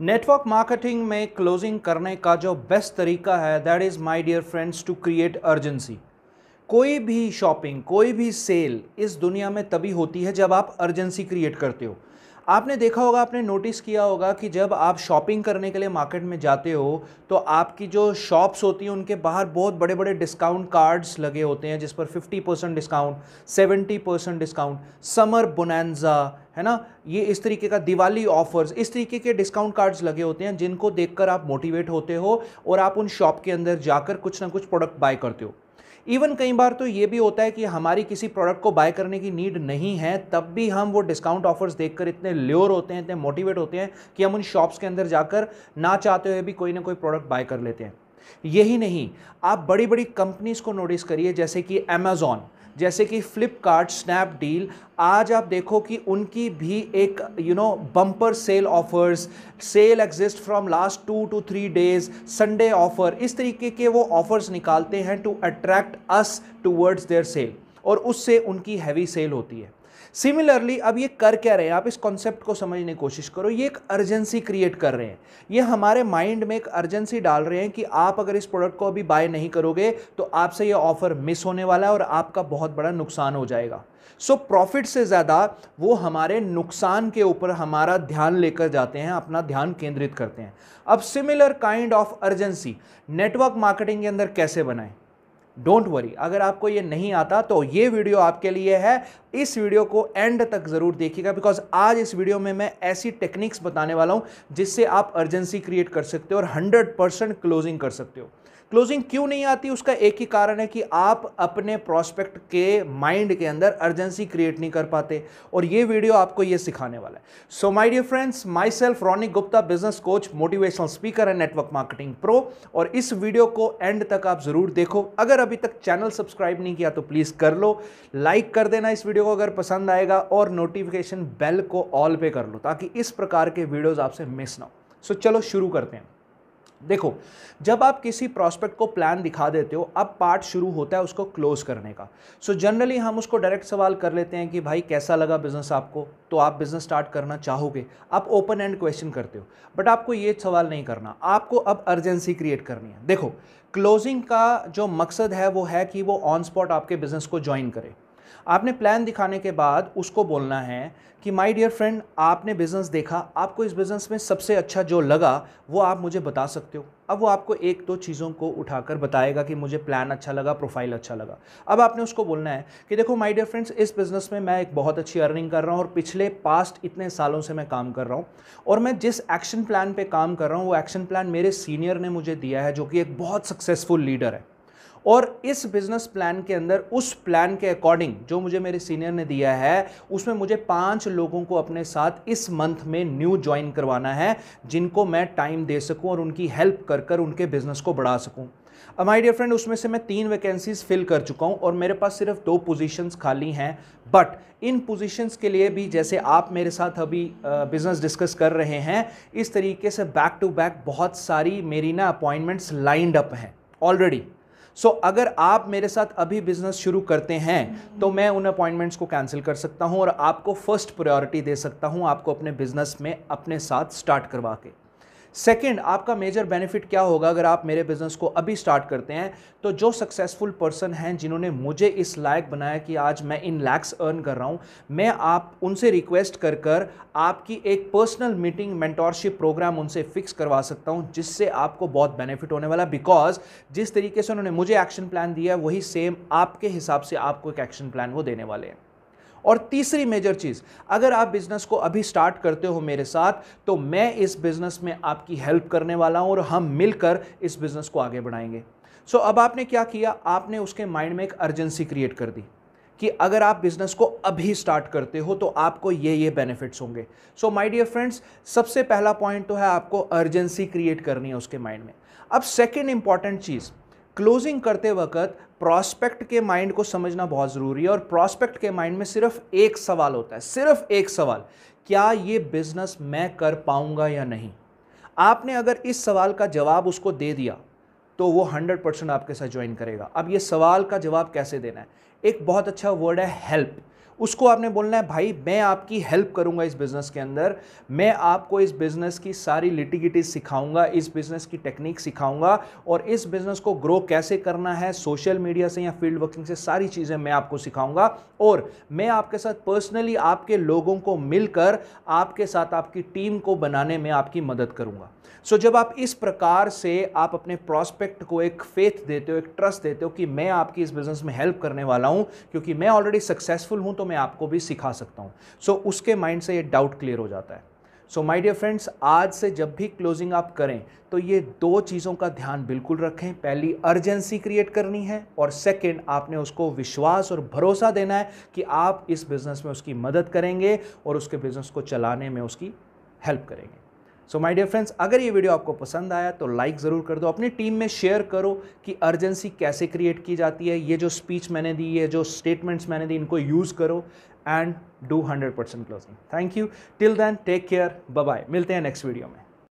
network marketing में closing करने का जो बेस्ट तरीका है that is my dear friends to create urgency कोई भी शॉपिंग कोई भी सेल इस दुनिया में तभी होती है जब आप अर्जेंसी क्रिएट करते हो आपने देखा होगा आपने नोटिस किया होगा कि जब आप शॉपिंग करने के लिए मार्केट में जाते हो तो आपकी जो शॉप्स होती हैं उनके बाहर बहुत बड़े बड़े डिस्काउंट कार्ड्स लगे होते हैं जिस पर 50 percent discount 70 percent discount summer bonanza है ना ये इस तरीके का दिवाली ऑफर्स इस तरीके के डिस्काउंट कार्ड्स लगे होते हैं जिनको देखकर आप मोटिवेट होते हो और आप उन शॉप के अंदर जाकर कुछ ना कुछ प्रोडक्ट बाय करते हो इवन कई बार तो ये भी होता है कि हमारी किसी प्रोडक्ट को बाय करने की नीड नहीं है तब भी हम वो डिस्काउंट ऑफर्स देखकर इतने ल्योर होते हैं इतने मोटिवेट होते हैं कि हम उन शॉप्स के अंदर जाकर ना चाहते हुए भी कोई ना कोई प्रोडक्ट बाय कर लेते हैं यही नहीं आप बड़ी बड़ी कंपनीज़ को नोटिस करिए जैसे कि अमेज़ॉन जैसे कि फ्लिपकार्ट स्नैपडील आज आप देखो कि उनकी भी एक you know bumper sale offers sale exist from last two two three days Sunday offer इस तरीके के वो ऑफर्स निकालते हैं to attract us towards their sale और उससे उनकी हैवी सेल होती है सिमिलरली अब ये कर क्या रहे हैं आप इस कॉन्सेप्ट को समझने की कोशिश करो ये एक अर्जेंसी क्रिएट कर रहे हैं ये हमारे माइंड में एक अर्जेंसी डाल रहे हैं कि आप अगर इस प्रोडक्ट को अभी बाय नहीं करोगे तो आपसे ये ऑफर मिस होने वाला है और आपका बहुत बड़ा नुकसान हो जाएगा सो so, प्रॉफिट से ज़्यादा वो हमारे नुकसान के ऊपर हमारा ध्यान लेकर जाते हैं अपना ध्यान केंद्रित करते हैं अब similar kind of urgency network marketing के अंदर कैसे बनाएं डोंट वरी अगर आपको ये नहीं आता तो ये वीडियो आपके लिए है इस वीडियो को एंड तक ज़रूर देखिएगा बिकॉज आज इस वीडियो में मैं ऐसी टेक्निक्स बताने वाला हूं जिससे आप अर्जेंसी क्रिएट कर सकते हो और हंड्रेड परसेंट क्लोजिंग कर सकते हो क्लोजिंग क्यों नहीं आती उसका एक ही कारण है कि आप अपने प्रोस्पेक्ट के माइंड के अंदर अर्जेंसी क्रिएट नहीं कर पाते और ये वीडियो आपको ये सिखाने वाला है so my dear friends myself Ronik Gupta business coach motivational speaker and network marketing pro और इस वीडियो को एंड तक आप ज़रूर देखो अगर अभी तक चैनल सब्सक्राइब नहीं किया तो प्लीज़ कर लो लाइक कर देना इस वीडियो वीडियो को अगर पसंद आएगा और नोटिफिकेशन बेल को ऑल पे कर लो ताकि इस प्रकार के वीडियोज़ आपसे मिस ना हो सो चलो शुरू करते हैं देखो जब आप किसी प्रोस्पेक्ट को प्लान दिखा देते हो अब पार्ट शुरू होता है उसको क्लोज करने का सो so जनरली हम उसको डायरेक्ट सवाल कर लेते हैं कि भाई कैसा लगा बिज़नेस आपको तो आप बिज़नेस स्टार्ट करना चाहोगे आप ओपन एंड क्वेश्चन करते हो बट आपको ये सवाल नहीं करना आपको अब अर्जेंसी क्रिएट करनी है देखो क्लोजिंग का जो मकसद है वो है कि वो ऑन स्पॉट आपके बिज़नेस को ज्वाइन करे आपने प्लान दिखाने के बाद उसको बोलना है कि माय डियर फ्रेंड आपने बिज़नेस देखा आपको इस बिज़नेस में सबसे अच्छा जो लगा वो आप मुझे बता सकते हो अब वो आपको एक दो चीज़ों को उठाकर बताएगा कि मुझे प्लान अच्छा लगा प्रोफाइल अच्छा लगा अब आपने उसको बोलना है कि देखो माय डियर फ्रेंड्स इस बिज़नेस में मैं एक बहुत अच्छी अर्निंग कर रहा हूँ और पिछले पास्ट इतने सालों से मैं काम कर रहा हूँ और मैं जिस एक्शन प्लान पर काम कर रहा हूँ वो एक्शन प्लान मेरे सीनियर ने मुझे दिया है जो कि एक बहुत सक्सेसफुल लीडर है और इस बिज़नेस प्लान के अंदर उस प्लान के अकॉर्डिंग जो मुझे मेरे सीनियर ने दिया है उसमें मुझे पाँच लोगों को अपने साथ इस मंथ में न्यू ज्वाइन करवाना है जिनको मैं टाइम दे सकूँ और उनकी हेल्प कर कर उनके बिज़नेस को बढ़ा सकूँ अब माय डियर फ्रेंड उसमें से मैं तीन वैकेंसीज फिल कर चुका हूँ और मेरे पास सिर्फ दो पोजीशंस खाली हैं बट इन पोजीशंस के लिए भी जैसे आप मेरे साथ अभी बिज़नेस डिस्कस कर रहे हैं इस तरीके से बैक टू बैक बहुत सारी मेरी ना अपॉइंटमेंट्स लाइंड अप हैं ऑलरेडी सो so, अगर आप मेरे साथ अभी बिजनेस शुरू करते हैं तो मैं उन अपॉइंटमेंट्स को कैंसिल कर सकता हूँ और आपको फर्स्ट प्रायोरिटी दे सकता हूँ आपको अपने बिजनेस में अपने साथ स्टार्ट करवा के सेकंड आपका मेजर बेनिफिट क्या होगा अगर आप मेरे बिजनेस को अभी स्टार्ट करते हैं तो जो सक्सेसफुल पर्सन हैं जिन्होंने मुझे इस लायक बनाया कि आज मैं इन लैक्स अर्न कर रहा हूँ मैं आप उनसे रिक्वेस्ट कर कर आपकी एक पर्सनल मीटिंग मेंटोरशिप प्रोग्राम उनसे फिक्स करवा सकता हूँ जिससे आपको बहुत बेनिफिट होने वाला बिकॉज जिस तरीके से उन्होंने मुझे एक्शन प्लान दिया है वही सेम आपके हिसाब से आपको एक एक्शन प्लान वो देने वाले हैं और तीसरी मेजर चीज़ अगर आप बिज़नेस को अभी स्टार्ट करते हो मेरे साथ तो मैं इस बिज़नेस में आपकी हेल्प करने वाला हूँ और हम मिलकर इस बिज़नेस को आगे बढ़ाएंगे सो so, अब आपने क्या किया आपने उसके माइंड में एक अर्जेंसी क्रिएट कर दी कि अगर आप बिज़नेस को अभी स्टार्ट करते हो तो आपको ये ये बेनिफिट्स होंगे सो माय डियर फ्रेंड्स सबसे पहला पॉइंट तो है आपको अर्जेंसी क्रिएट करनी है उसके माइंड में अब सेकेंड इंपॉर्टेंट चीज़ क्लोजिंग करते वक्त प्रॉस्पेक्ट के माइंड को समझना बहुत ज़रूरी है और प्रॉस्पेक्ट के माइंड में सिर्फ एक सवाल होता है सिर्फ एक सवाल क्या ये बिज़नेस मैं कर पाऊँगा या नहीं आपने अगर इस सवाल का जवाब उसको दे दिया तो वो हंड्रेड परसेंट आपके साथ ज्वाइन करेगा अब ये सवाल का जवाब कैसे देना है एक बहुत अच्छा वर्ड है हेल्प उसको आपने बोलना है भाई मैं आपकी हेल्प करूंगा इस बिज़नेस के अंदर मैं आपको इस बिज़नेस की सारी लिटिगिटीज सिखाऊंगा इस बिज़नेस की टेक्निक सिखाऊंगा और इस बिज़नेस को ग्रो कैसे करना है सोशल मीडिया से या फील्ड वर्किंग से सारी चीज़ें मैं आपको सिखाऊंगा और मैं आपके साथ पर्सनली आपके लोगों को मिलकर आपके साथ आपकी टीम को बनाने में आपकी मदद करूंगा सो so, जब आप इस प्रकार से आप अपने प्रॉस्पेक्ट को एक फेथ देते हो एक ट्रस्ट देते हो कि मैं आपकी इस बिज़नेस में हेल्प करने वाला हूँ क्योंकि मैं ऑलरेडी सक्सेसफुल हूँ तो मैं आपको भी सिखा सकता हूँ सो so, उसके माइंड से ये डाउट क्लियर हो जाता है सो माय डियर फ्रेंड्स आज से जब भी क्लोजिंग आप करें तो ये दो चीज़ों का ध्यान बिल्कुल रखें पहली अर्जेंसी क्रिएट करनी है और सेकंड आपने उसको विश्वास और भरोसा देना है कि आप इस बिज़नेस में उसकी मदद करेंगे और उसके बिज़नेस को चलाने में उसकी हेल्प करेंगे सो माय डियर फ्रेंड्स अगर ये वीडियो आपको पसंद आया तो लाइक ज़रूर कर दो अपनी टीम में शेयर करो कि अर्जेंसी कैसे क्रिएट की जाती है ये जो स्पीच मैंने दी है जो स्टेटमेंट्स मैंने दी इनको यूज़ करो and do hundred percent closing thank you till then take care bye मिलते हैं नेक्स्ट वीडियो में